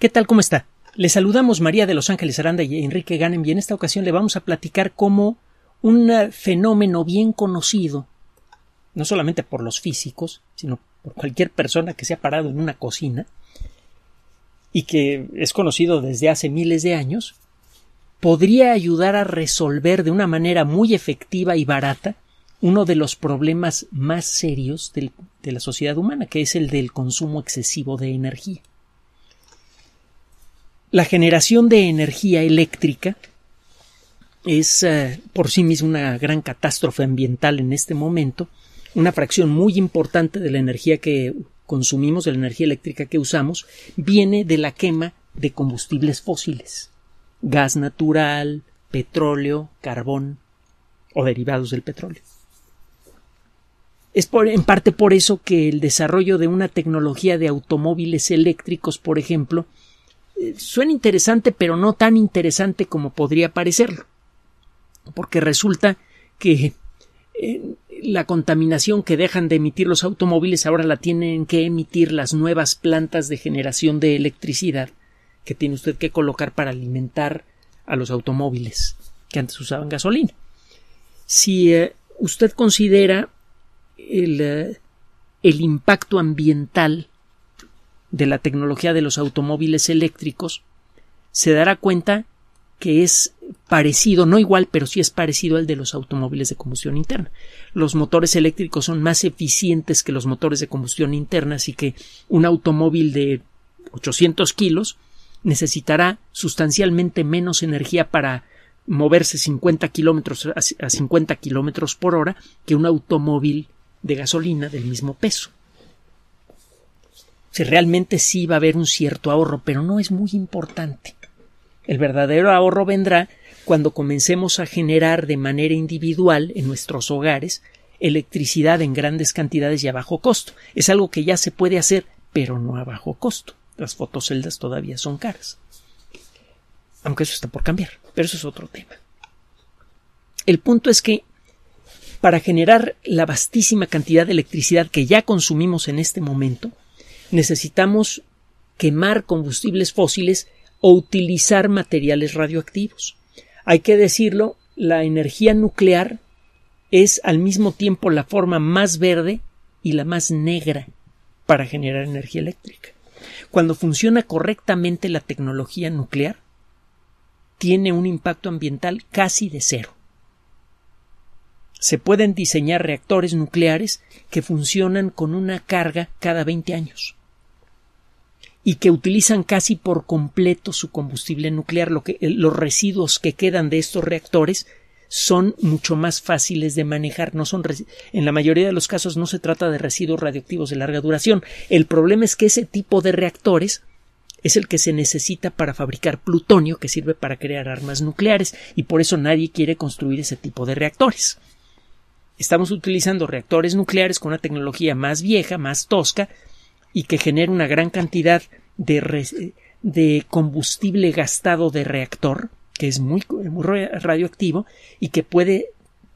¿Qué tal? ¿Cómo está? Le saludamos María de Los Ángeles Aranda y Enrique Ganem y en esta ocasión le vamos a platicar cómo un fenómeno bien conocido, no solamente por los físicos, sino por cualquier persona que se ha parado en una cocina y que es conocido desde hace miles de años, podría ayudar a resolver de una manera muy efectiva y barata uno de los problemas más serios de la sociedad humana, que es el del consumo excesivo de energía. La generación de energía eléctrica es eh, por sí misma una gran catástrofe ambiental en este momento. Una fracción muy importante de la energía que consumimos, de la energía eléctrica que usamos, viene de la quema de combustibles fósiles, gas natural, petróleo, carbón o derivados del petróleo. Es en parte por eso que el desarrollo de una tecnología de automóviles eléctricos, por ejemplo, suena interesante, pero no tan interesante como podría parecerlo, porque resulta que eh, la contaminación que dejan de emitir los automóviles ahora la tienen que emitir las nuevas plantas de generación de electricidad que tiene usted que colocar para alimentar a los automóviles que antes usaban gasolina. Si eh, usted considera el eh, impacto ambiental de la tecnología de los automóviles eléctricos, se dará cuenta que es parecido, no igual, pero sí es parecido al de los automóviles de combustión interna. Los motores eléctricos son más eficientes que los motores de combustión interna, así que un automóvil de 800 kilos necesitará sustancialmente menos energía para moverse 50 kilómetros a 50 kilómetros por hora que un automóvil de gasolina del mismo peso si realmente sí va a haber un cierto ahorro, pero no es muy importante. El verdadero ahorro vendrá cuando comencemos a generar de manera individual en nuestros hogares electricidad en grandes cantidades y a bajo costo. Es algo que ya se puede hacer, pero no a bajo costo. Las fotoceldas todavía son caras. Aunque eso está por cambiar, pero eso es otro tema. El punto es que para generar la vastísima cantidad de electricidad que ya consumimos en este momento, necesitamos quemar combustibles fósiles o utilizar materiales radioactivos. Hay que decirlo, la energía nuclear es al mismo tiempo la forma más verde y la más negra para generar energía eléctrica. Cuando funciona correctamente la tecnología nuclear, tiene un impacto ambiental casi de cero. Se pueden diseñar reactores nucleares que funcionan con una carga cada 20 años y que utilizan casi por completo su combustible nuclear. los residuos que quedan de estos reactores son mucho más fáciles de manejar. No son en la mayoría de los casos no se trata de residuos radioactivos de larga duración. El problema es que ese tipo de reactores es el que se necesita para fabricar plutonio que sirve para crear armas nucleares y por eso nadie quiere construir ese tipo de reactores. Estamos utilizando reactores nucleares con una tecnología más vieja, más tosca, y que genera una gran cantidad de, combustible gastado de reactor, que es muy, muy radioactivo y que puede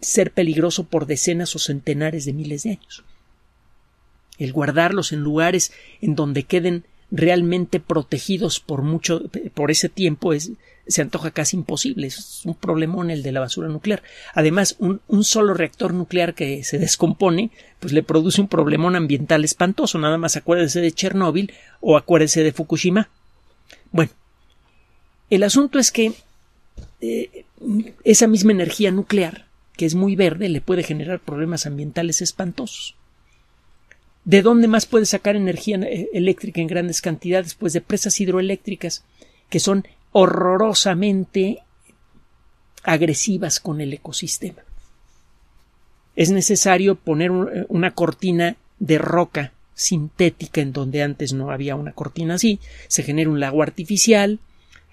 ser peligroso por decenas o centenares de miles de años. El guardarlos en lugares en donde queden realmente protegidos por mucho por ese tiempo es se antoja casi imposible. Es un problemón el de la basura nuclear. Además, un, solo reactor nuclear que se descompone, pues le produce un problemón ambiental espantoso. Nada más acuérdese de Chernóbil o acuérdese de Fukushima. Bueno, el asunto es que eh, esa misma energía nuclear, que es muy verde, le puede generar problemas ambientales espantosos. ¿De dónde más puede sacar energía eh, eléctrica en grandes cantidades? Pues de presas hidroeléctricas, que son horrorosamente agresivas con el ecosistema. Es necesario poner eh, una cortina de roca sintética en donde antes no había una cortina así, se genera un lago artificial,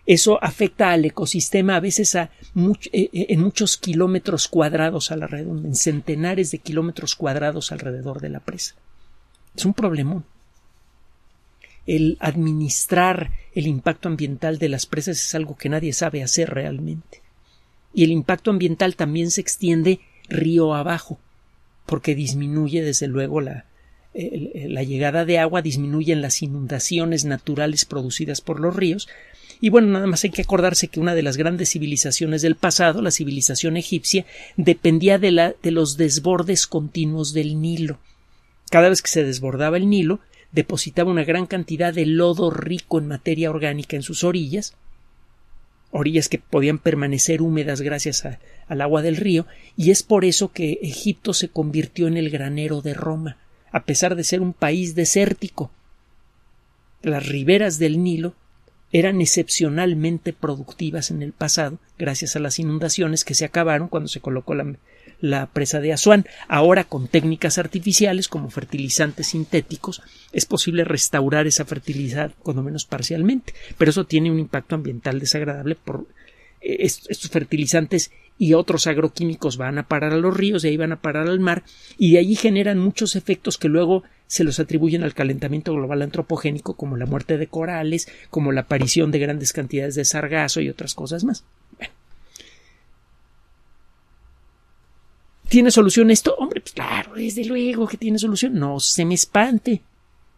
eso afecta al ecosistema a veces a eh, eh, en muchos kilómetros cuadrados a la en centenares de kilómetros cuadrados alrededor de la presa. Es un problemón el administrar el impacto ambiental de las presas es algo que nadie sabe hacer realmente. Y el impacto ambiental también se extiende río abajo, porque disminuye desde luego la, la llegada de agua, disminuyen las inundaciones naturales producidas por los ríos. Y bueno, nada más hay que acordarse que una de las grandes civilizaciones del pasado, la civilización egipcia, dependía de, la, de los desbordes continuos del Nilo. Cada vez que se desbordaba el Nilo, depositaba una gran cantidad de lodo rico en materia orgánica en sus orillas, orillas que podían permanecer húmedas gracias al agua del río, y es por eso que Egipto se convirtió en el granero de Roma, a pesar de ser un país desértico. Las riberas del Nilo eran excepcionalmente productivas en el pasado, gracias a las inundaciones que se acabaron cuando se colocó la, la presa de Asuán. Ahora, con técnicas artificiales como fertilizantes sintéticos, es posible restaurar esa fertilidad, cuando menos parcialmente, pero eso tiene un impacto ambiental desagradable por eh, estos fertilizantes y otros agroquímicos van a parar a los ríos, y ahí van a parar al mar, y de allí generan muchos efectos que luego se los atribuyen al calentamiento global antropogénico, como la muerte de corales, como la aparición de grandes cantidades de sargazo y otras cosas más. ¿Tiene solución esto? Hombre, pues claro, desde luego que tiene solución. No se me espante.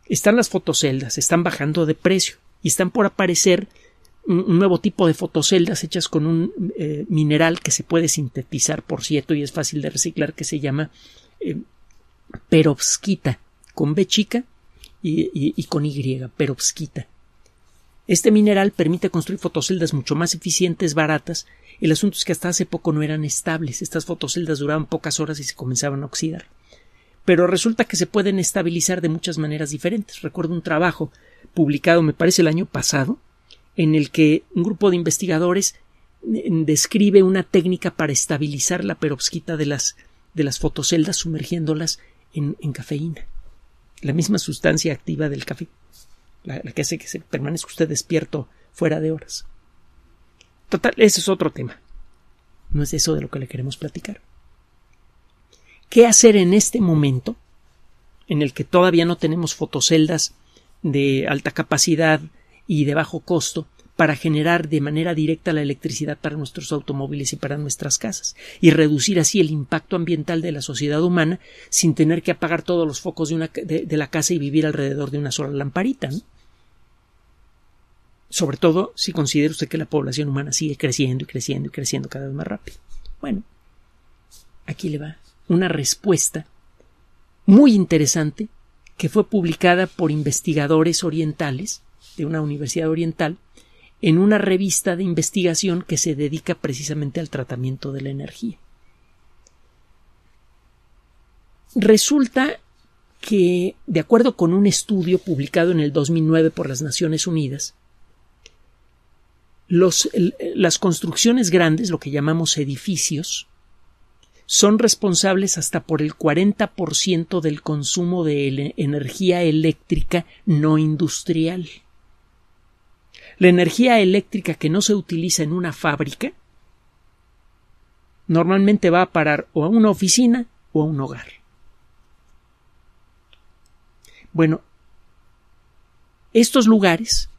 Están las fotoceldas, están bajando de precio y están por aparecer un nuevo tipo de fotoceldas hechas con un eh, mineral que se puede sintetizar, por cierto, y es fácil de reciclar, que se llama eh, perovskita, con B chica y, y con Y, perovskita. Este mineral permite construir fotoceldas mucho más eficientes, baratas. El asunto es que hasta hace poco no eran estables. Estas fotoceldas duraban pocas horas y se comenzaban a oxidar. Pero resulta que se pueden estabilizar de muchas maneras diferentes. Recuerdo un trabajo publicado, me parece, el año pasado, en el que un grupo de investigadores eh, describe una técnica para estabilizar la perovskita de las, de las fotoceldas sumergiéndolas en, en cafeína, la misma sustancia activa del café la, que hace que se permanezca usted despierto fuera de horas. Total, ese es otro tema. No es eso de lo que le queremos platicar. ¿Qué hacer en este momento en el que todavía no tenemos fotoceldas de alta capacidad y de bajo costo para generar de manera directa la electricidad para nuestros automóviles y para nuestras casas, y reducir así el impacto ambiental de la sociedad humana sin tener que apagar todos los focos de, una, de, la casa y vivir alrededor de una sola lamparita sobre todo si considera usted que la población humana sigue creciendo y creciendo y creciendo cada vez más rápido. Bueno, aquí le va una respuesta muy interesante que fue publicada por investigadores orientales de una universidad oriental en una revista de investigación que se dedica precisamente al tratamiento de la energía. Resulta que, de acuerdo con un estudio publicado en el 2009 por las Naciones Unidas, las construcciones grandes, lo que llamamos edificios, son responsables hasta por el 40% del consumo de energía eléctrica no industrial. La energía eléctrica que no se utiliza en una fábrica normalmente va a parar o a una oficina o a un hogar. Bueno, estos lugares,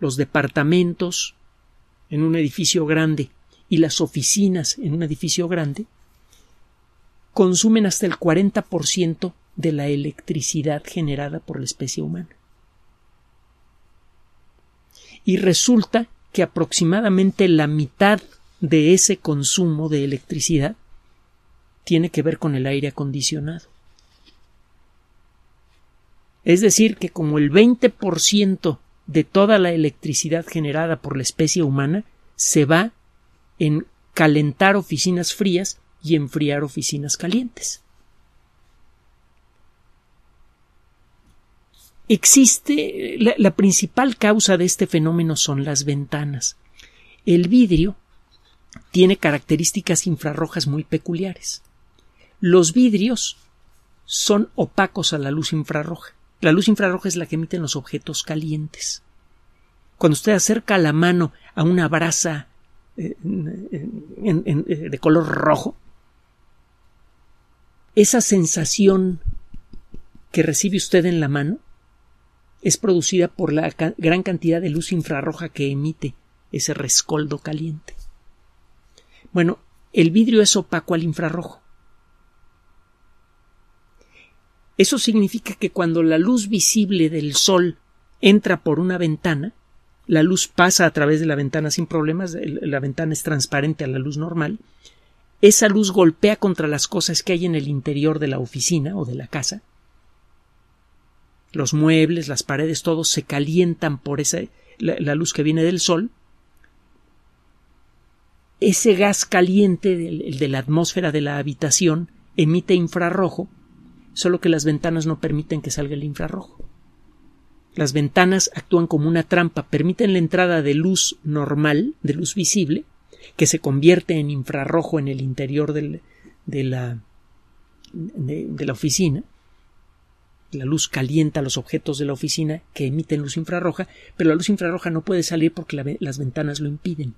los departamentos, en un edificio grande y las oficinas en un edificio grande consumen hasta el 40% de la electricidad generada por la especie humana. Y resulta que aproximadamente la mitad de ese consumo de electricidad tiene que ver con el aire acondicionado. Es decir, que como el 20% de toda la electricidad generada por la especie humana se va en calentar oficinas frías y enfriar oficinas calientes. Existe la principal causa de este fenómeno son las ventanas. El vidrio tiene características infrarrojas muy peculiares. Los vidrios son opacos a la luz infrarroja. La luz infrarroja es la que emiten los objetos calientes. Cuando usted acerca la mano a una brasa eh, de color rojo, esa sensación que recibe usted en la mano es producida por la gran cantidad de luz infrarroja que emite ese rescoldo caliente. Bueno, el vidrio es opaco al infrarrojo. Eso significa que cuando la luz visible del sol entra por una ventana, la luz pasa a través de la ventana sin problemas, la ventana es transparente a la luz normal, esa luz golpea contra las cosas que hay en el interior de la oficina o de la casa. Los muebles, las paredes, todo se calientan por esa, la, luz que viene del sol. Ese gas caliente, de la atmósfera de la habitación, emite infrarrojo solo que las ventanas no permiten que salga el infrarrojo. Las ventanas actúan como una trampa, permiten la entrada de luz normal, de luz visible, que se convierte en infrarrojo en el interior de, la, de, la oficina, la luz calienta los objetos de la oficina que emiten luz infrarroja, pero la luz infrarroja no puede salir porque las ventanas lo impiden.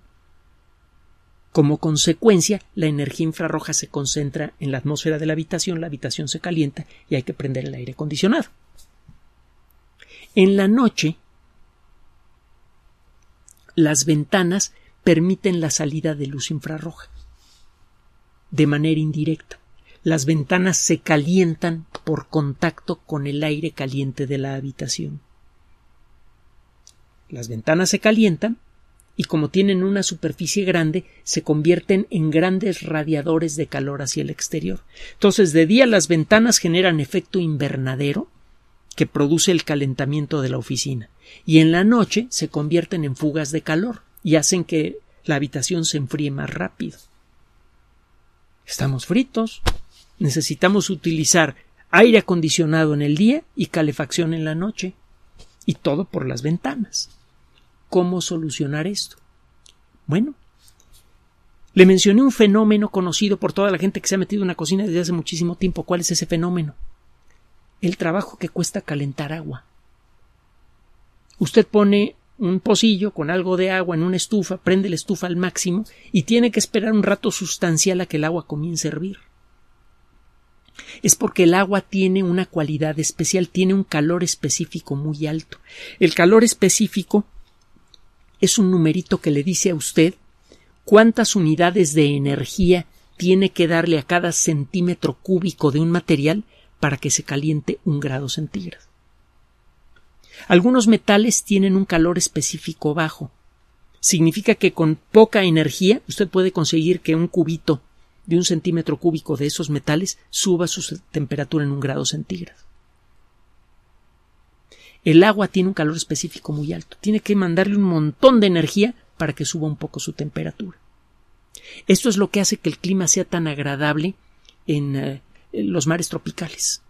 Como consecuencia, la energía infrarroja se concentra en la atmósfera de la habitación, la habitación se calienta y hay que prender el aire acondicionado. En la noche, las ventanas permiten la salida de luz infrarroja de manera indirecta. Las ventanas se calientan por contacto con el aire caliente de la habitación. Las ventanas se calientan y como tienen una superficie grande, se convierten en grandes radiadores de calor hacia el exterior. Entonces, de día las ventanas generan efecto invernadero que produce el calentamiento de la oficina, y en la noche se convierten en fugas de calor y hacen que la habitación se enfríe más rápido. Estamos fritos. Necesitamos utilizar aire acondicionado en el día y calefacción en la noche, y todo por las ventanas cómo solucionar esto. Bueno, le mencioné un fenómeno conocido por toda la gente que se ha metido en una cocina desde hace muchísimo tiempo. ¿Cuál es ese fenómeno? El trabajo que cuesta calentar agua. Usted pone un pocillo con algo de agua en una estufa, prende la estufa al máximo y tiene que esperar un rato sustancial a que el agua comience a hervir. Es porque el agua tiene una cualidad especial, tiene un calor específico muy alto. El calor específico es un numerito que le dice a usted cuántas unidades de energía tiene que darle a cada centímetro cúbico de un material para que se caliente un grado centígrado. Algunos metales tienen un calor específico bajo. Significa que con poca energía usted puede conseguir que un cubito de un centímetro cúbico de esos metales suba su temperatura en un grado centígrado. El agua tiene un calor específico muy alto. Tiene que mandarle un montón de energía para que suba un poco su temperatura. Esto es lo que hace que el clima sea tan agradable eh, en los mares tropicales.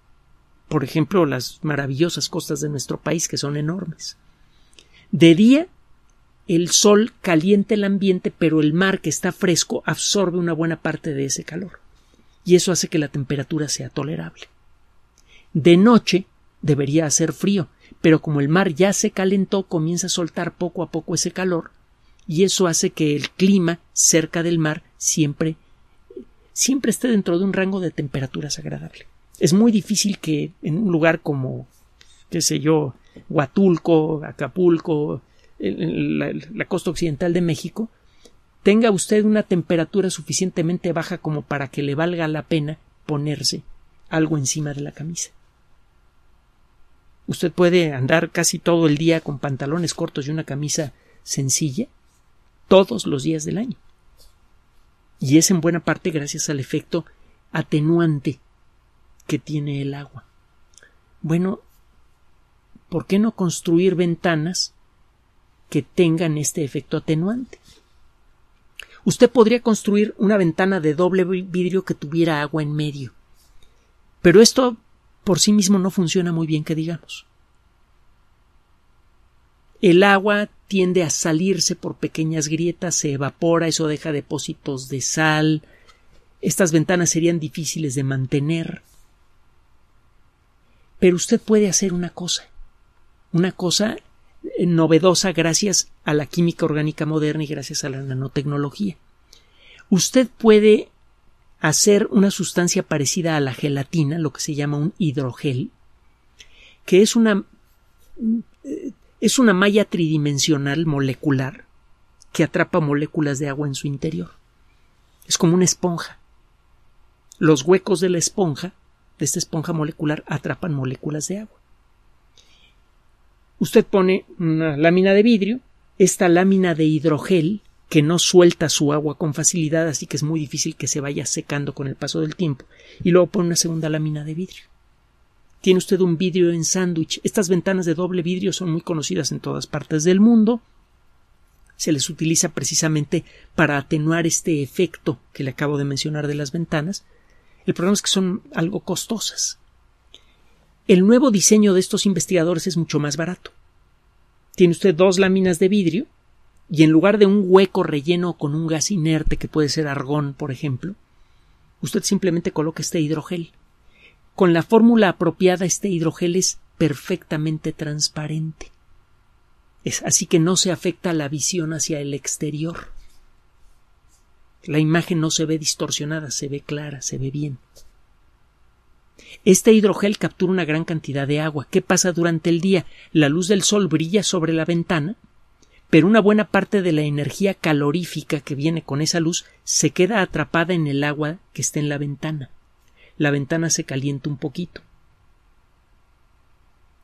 Por ejemplo, las maravillosas costas de nuestro país, que son enormes. De día, el sol calienta el ambiente, pero el mar que está fresco absorbe una buena parte de ese calor. Y eso hace que la temperatura sea tolerable. De noche, debería hacer frío, pero como el mar ya se calentó, comienza a soltar poco a poco ese calor y eso hace que el clima cerca del mar siempre siempre esté dentro de un rango de temperaturas agradable. Es muy difícil que en un lugar como qué sé yo, Huatulco, Acapulco, la costa occidental de México, tenga usted una temperatura suficientemente baja como para que le valga la pena ponerse algo encima de la camisa. Usted puede andar casi todo el día con pantalones cortos y una camisa sencilla todos los días del año. Y es en buena parte gracias al efecto atenuante que tiene el agua. Bueno, ¿por qué no construir ventanas que tengan este efecto atenuante? Usted podría construir una ventana de doble vidrio que tuviera agua en medio. Pero esto por sí mismo no funciona muy bien, que digamos. El agua tiende a salirse por pequeñas grietas, se evapora, eso deja depósitos de sal. Estas ventanas serían difíciles de mantener. Pero usted puede hacer una cosa, una cosa eh, novedosa gracias a la química orgánica moderna y gracias a la nanotecnología. Usted puede hacer una sustancia parecida a la gelatina, lo que se llama un hidrogel, que es una, eh, es una malla tridimensional molecular que atrapa moléculas de agua en su interior. Es como una esponja. Los huecos de la esponja, de esta esponja molecular, atrapan moléculas de agua. Usted pone una lámina de vidrio, esta lámina de hidrogel que no suelta su agua con facilidad, así que es muy difícil que se vaya secando con el paso del tiempo, y luego pone una segunda lámina de vidrio. Tiene usted un vidrio en sándwich. Estas ventanas de doble vidrio son muy conocidas en todas partes del mundo. Se les utiliza precisamente para atenuar este efecto que le acabo de mencionar de las ventanas. El problema es que son algo costosas. El nuevo diseño de estos investigadores es mucho más barato. Tiene usted dos láminas de vidrio y en lugar de un hueco relleno con un gas inerte que puede ser argón, por ejemplo, usted simplemente coloca este hidrogel. Con la fórmula apropiada este hidrogel es perfectamente transparente. Es así que no se afecta la visión hacia el exterior. La imagen no se ve distorsionada, se ve clara, se ve bien. Este hidrogel captura una gran cantidad de agua. ¿Qué pasa durante el día? La luz del sol brilla sobre la ventana pero una buena parte de la energía calorífica que viene con esa luz se queda atrapada en el agua que está en la ventana. La ventana se calienta un poquito.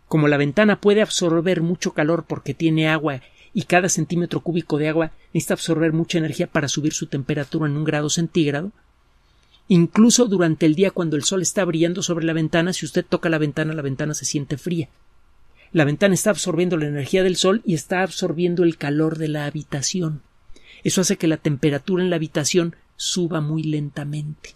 Como la ventana puede absorber mucho calor porque tiene agua y cada centímetro cúbico de agua necesita absorber mucha energía para subir su temperatura en un grado centígrado, incluso durante el día cuando el sol está brillando sobre la ventana, si usted toca la ventana, la ventana se siente fría. La ventana está absorbiendo la energía del sol y está absorbiendo el calor de la habitación. Eso hace que la temperatura en la habitación suba muy lentamente.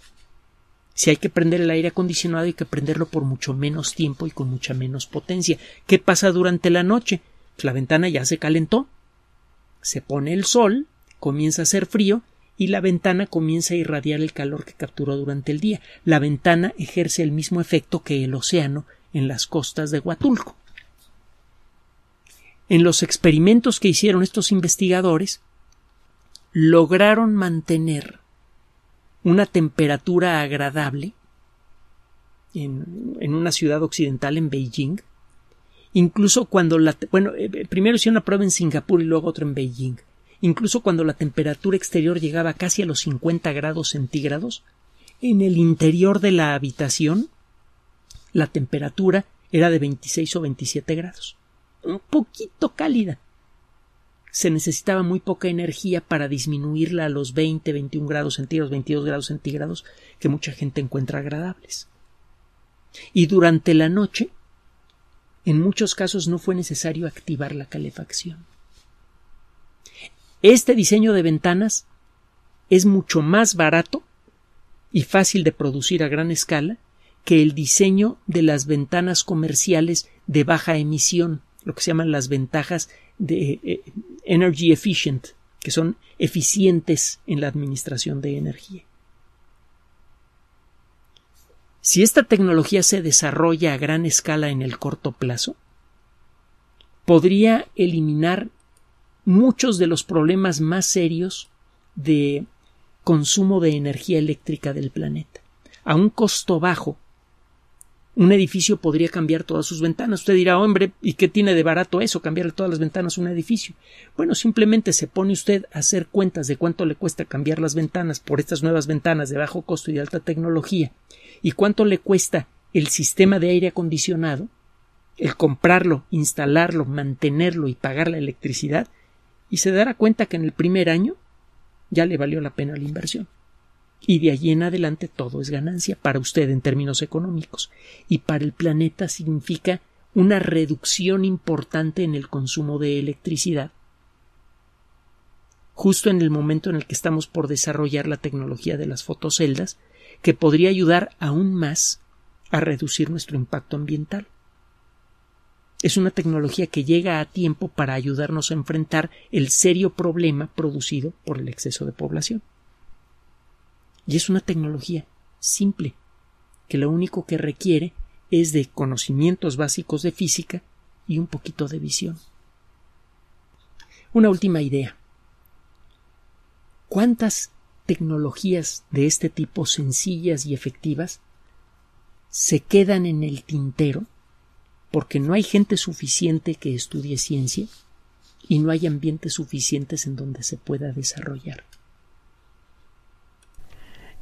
Si hay que prender el aire acondicionado hay que prenderlo por mucho menos tiempo y con mucha menos potencia. ¿Qué pasa durante la noche? la ventana ya se calentó. Se pone el sol, comienza a hacer frío y la ventana comienza a irradiar el calor que capturó durante el día. La ventana ejerce el mismo efecto que el océano en las costas de Huatulco en los experimentos que hicieron estos investigadores, lograron mantener una temperatura agradable en, una ciudad occidental, en Beijing, incluso cuando la... Bueno, eh, primero hicieron una prueba en Singapur y luego otra en Beijing. Incluso cuando la temperatura exterior llegaba casi a los 50 grados centígrados, en el interior de la habitación la temperatura era de 26 o 27 grados un poquito cálida. Se necesitaba muy poca energía para disminuirla a los 20, 21 grados centígrados, 22 grados centígrados que mucha gente encuentra agradables. Y durante la noche, en muchos casos no fue necesario activar la calefacción. Este diseño de ventanas es mucho más barato y fácil de producir a gran escala que el diseño de las ventanas comerciales de baja emisión lo que se llaman las ventajas de eh, energy efficient, que son eficientes en la administración de energía. Si esta tecnología se desarrolla a gran escala en el corto plazo, podría eliminar muchos de los problemas más serios de consumo de energía eléctrica del planeta, a un costo bajo un edificio podría cambiar todas sus ventanas. Usted dirá, hombre, ¿y qué tiene de barato eso, cambiarle todas las ventanas a un edificio? Bueno, simplemente se pone usted a hacer cuentas de cuánto le cuesta cambiar las ventanas por estas nuevas ventanas de bajo costo y de alta tecnología, y cuánto le cuesta el sistema de aire acondicionado, el comprarlo, instalarlo, mantenerlo y pagar la electricidad, y se dará cuenta que en el primer año ya le valió la pena la inversión. Y de allí en adelante todo es ganancia para usted en términos económicos y para el planeta significa una reducción importante en el consumo de electricidad justo en el momento en el que estamos por desarrollar la tecnología de las fotoceldas, que podría ayudar aún más a reducir nuestro impacto ambiental. Es una tecnología que llega a tiempo para ayudarnos a enfrentar el serio problema producido por el exceso de población. Y es una tecnología simple, que lo único que requiere es de conocimientos básicos de física y un poquito de visión. Una última idea. ¿Cuántas tecnologías de este tipo sencillas y efectivas se quedan en el tintero porque no hay gente suficiente que estudie ciencia y no hay ambientes suficientes en donde se pueda desarrollar?